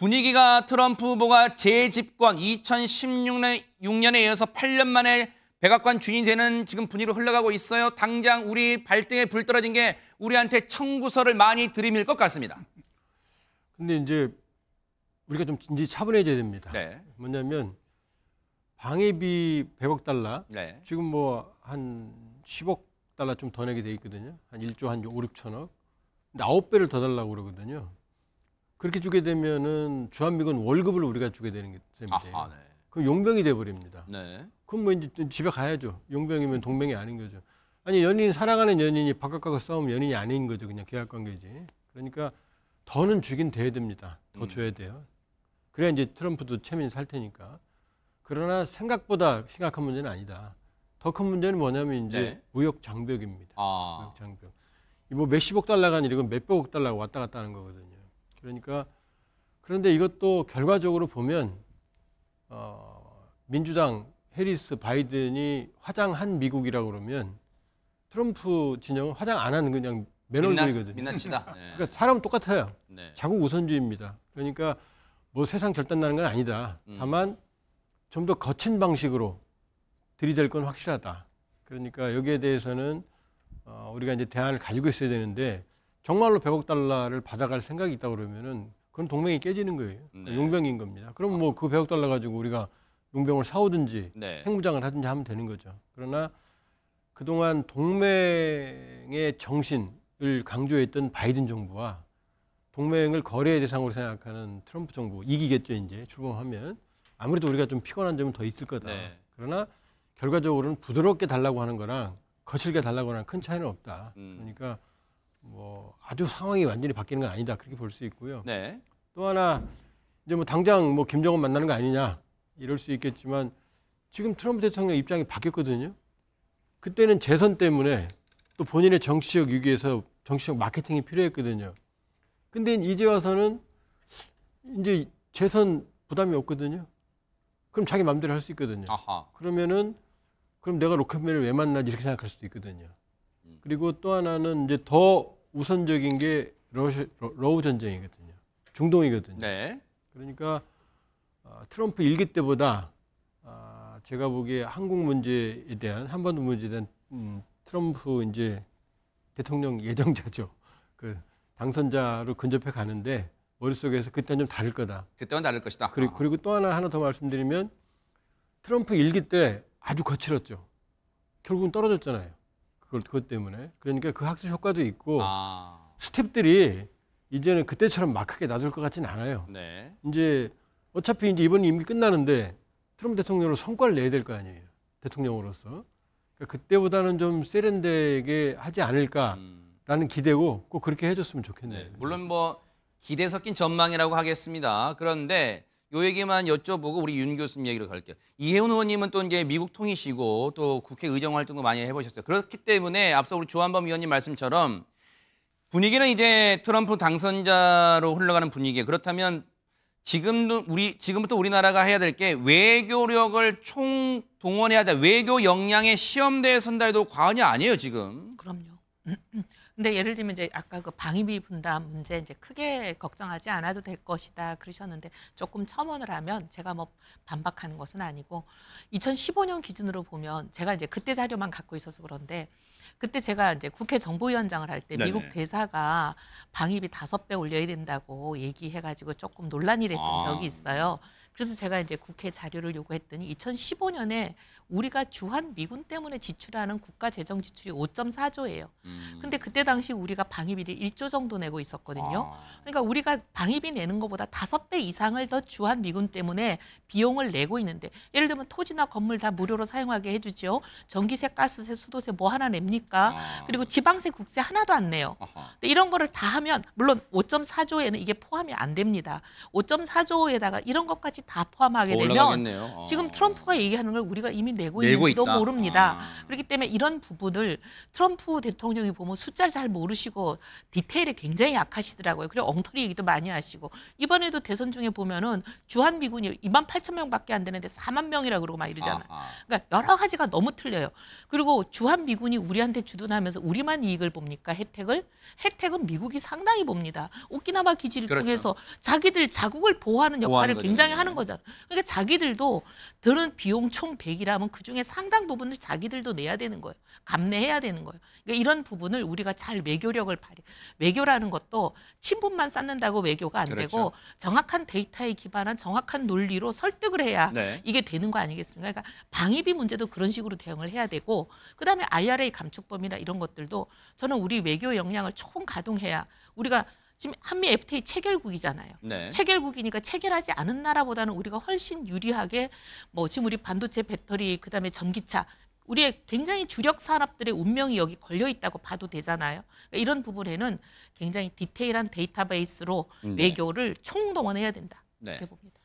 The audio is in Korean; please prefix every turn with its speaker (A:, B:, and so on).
A: 분위기가 트럼프 후보가 재집권 2016년 6년에 이어서 8년 만에 백악관 주인이 되는 지금 분위기로 흘러가고 있어요. 당장 우리 발등에 불 떨어진 게 우리한테 청구서를 많이 들이밀 것 같습니다. 근데 이제
B: 우리가 좀 진지 차분해져야 됩니다. 네. 뭐냐면 방해비 100억 달러, 네. 지금 뭐 한 10억 달러 좀 더 내게 돼 있거든요. 한 1조 한 5, 6천억. 근데 9배를 더 달라고 그러거든요. 그렇게 주게 되면은 주한미군 월급을 우리가 주게 되는 셈이 돼요. 아하, 네. 그럼 용병이 돼버립니다. 네. 그럼 뭐 이제 집에 가야죠. 용병이면 동맹이 아닌 거죠. 아니 연인 사랑하는 연인이 바깥 가고 싸우면 연인이 아닌 거죠. 그냥 계약 관계지. 그러니까 더는 주긴 돼야 됩니다. 더 음. 줘야 돼요. 그래야 이제 트럼프도 체면이 살 테니까. 그러나 생각보다 심각한 문제는 아니다. 더 큰 문제는 뭐냐면 이제 네. 무역 장벽입니다. 아. 무역 장벽. 이뭐 몇십억 달러가 아니라 이건 몇백억 달러가 왔다 갔다 하는 거거든요. 그러니까 그런데 이것도 결과적으로 보면 어, 민주당 해리스 바이든이 화장한 미국이라고 그러면 트럼프 진영은 화장 안 하는 그냥 맨얼주의거든요 민낯이다. 네. 그러니까 사람 똑같아요. 네. 자국 우선주의입니다. 그러니까 뭐 세상 절단나는 건 아니다. 음. 다만 좀 더 거친 방식으로 들이댈 건 확실하다. 그러니까 여기에 대해서는 어, 우리가 이제 대안을 가지고 있어야 되는데 정말로 100억 달러를 받아갈 생각이 있다 그러면은 그건 동맹이 깨지는 거예요. 네. 용병인 겁니다. 그럼 뭐 그 100억 달러 가지고 우리가 용병을 사오든지 네. 핵무장을 하든지 하면 되는 거죠. 그러나 그동안 동맹의 정신을 강조했던 바이든 정부와 동맹을 거래의 대상으로 생각하는 트럼프 정부 이기겠죠 이제 출범하면 아무래도 우리가 좀 피곤한 점은 더 있을 거다. 네. 그러나 결과적으로는 부드럽게 달라고 하는 거랑 거칠게 달라고 하는 큰 차이는 없다. 음. 그러니까 뭐 아주 상황이 완전히 바뀌는 건 아니다 그렇게 볼 수 있고요. 네. 또 하나 이제 뭐 당장 뭐 김정은 만나는 거 아니냐 이럴 수 있겠지만 지금 트럼프 대통령 입장이 바뀌었거든요. 그때는 재선 때문에 또 본인의 정치적 위기에서 정치적 마케팅이 필요했거든요. 근데 이제 와서는 이제 재선 부담이 없거든요. 그럼 자기 마음대로 할 수 있거든요. 아하. 그러면은 그럼 내가 로켓맨을 왜 만나 이렇게 생각할 수도 있거든요. 그리고 또 하나는 이제 더 우선적인 게 러시, 러, 우 전쟁이거든요. 중동이거든요. 네. 그러니까 아, 트럼프 일기 때보다 아, 제가 보기에 한국 문제에 대한 한반도 문제에 대한 음, 트럼프 이제 대통령 예정자죠. 그 당선자로 근접해 가는데 머릿속에서 그때는 좀 다를 거다.
A: 그때는 다를 것이다. 그리고,
B: 그리고 또 하나 하나 더 말씀드리면 트럼프 일기 때 아주 거칠었죠. 결국은 떨어졌잖아요. 그걸 그것 때문에 그러니까 그 학습 효과도 있고 아. 스탭들이 이제는 그때처럼 막 크게 놔둘 것 같지는 않아요. 네. 이제 어차피 이제 이번 임기 끝나는데 트럼프 대통령으로 성과를 내야 될 거 아니에요. 대통령으로서 그러니까 그때보다는 좀 세련되게 하지 않을까라는 음. 기대고 꼭 그렇게 해줬으면 좋겠네요. 네.
A: 물론 뭐 기대 섞인 전망이라고 하겠습니다. 그런데 요 얘기만 여쭤보고 우리 윤 교수님 얘기로 갈게요. 이혜훈 의원님은 또 이제 미국 통이시고 또 국회 의정 활동도 많이 해보셨어요. 그렇기 때문에 앞서 우리 조한범 의원님 말씀처럼 분위기는 이제 트럼프 당선자로 흘러가는 분위기에 그렇다면 지금도 우리 지금부터 우리나라가 해야 될 게 외교력을 총 동원해야 돼. 외교 역량의 시험대에 선다 해도 과언이 아니에요 지금. 그럼요. 음, 음. 근데 예를 들면 이제 아까 그 방위비 분담 문제 이제 크게 걱정하지 않아도 될 것이다 그러셨는데 조금 첨언을 하면 제가 뭐 반박하는 것은 아니고 2015년 기준으로 보면 제가 이제 그때 자료만 갖고 있어서 그런데 그때 제가 이제 국회 정보위원장을 할 때 미국 대사가 방위비 다섯 배 올려야 된다고 얘기해가지고 조금 논란이 됐던 아. 적이 있어요. 그래서 제가 이제 국회 자료를 요구했더니 2015년에 우리가 주한 미군 때문에 지출하는 국가 재정 지출이 5.4조예요. 음. 근데 그때 당시 우리가 방위비를 1조 정도 내고 있었거든요. 아. 그러니까 우리가 방위비 내는 것보다 다섯 배 이상을 더 주한 미군 때문에 비용을 내고 있는데 예를 들면 토지나 건물 다 무료로 사용하게 해주죠. 전기세, 가스세, 수도세 뭐 하나 냅니까? 아. 그리고 지방세, 국세 하나도 안 내요. 근데 이런 거를 다 하면 물론 5.4조에는 이게 포함이 안 됩니다. 5.4조에다가 이런 것까지 다 포함하게 되면 어. 지금 트럼프가 얘기하는 걸 우리가 이미 내고, 내고 있는지도 있다. 모릅니다. 아. 그렇기 때문에 이런 부분을 트럼프 대통령이 보면 숫자를 잘 모르시고 디테일에 굉장히 약하시더라고요. 그리고 엉터리 얘기도 많이 하시고 이번에도 대선 중에 보면은 주한 미군이 2만 8천 명밖에 안 되는데 4만 명이라 그러고 막 이러잖아요. 아, 그러니까 여러 가지가 너무 틀려요. 그리고 주한 미군이 우리한테 주둔하면서 우리만 이익을 봅니까 혜택을? 혜택은 미국이 상당히 봅니다. 오키나와 기지를 그렇죠. 통해서 자기들 자국을 보호하는 역할을 굉장히 하는 거죠. 거잖아. 그러니까 자기들도 들은 비용 총 100이라면 그중에 상당 부분을 자기들도 내야 되는 거예요. 감내해야 되는 거예요. 그러니까 이런 부분을 우리가 잘 외교력을 발휘. 외교라는 것도 친분만 쌓는다고 외교가 안 그렇죠. 되고 정확한 데이터에 기반한 정확한 논리로 설득을 해야 네. 이게 되는 거 아니겠습니까? 그러니까 방위비 문제도 그런 식으로 대응을 해야 되고 그다음에 IRA 감축범이나 이런 것들도 저는 우리 외교 역량을 총 가동해야 우리가 지금 한미 FTA 체결국이잖아요. 네. 체결국이니까 체결하지 않은 나라보다는 우리가 훨씬 유리하게 뭐 지금 우리 반도체, 배터리, 그다음에 전기차 우리의 굉장히 주력 산업들의 운명이 여기 걸려 있다고 봐도 되잖아요. 그러니까 이런 부분에는 굉장히 디테일한 데이터베이스로 음, 네. 외교를 총동원해야 된다. 이렇게 네. 봅니다.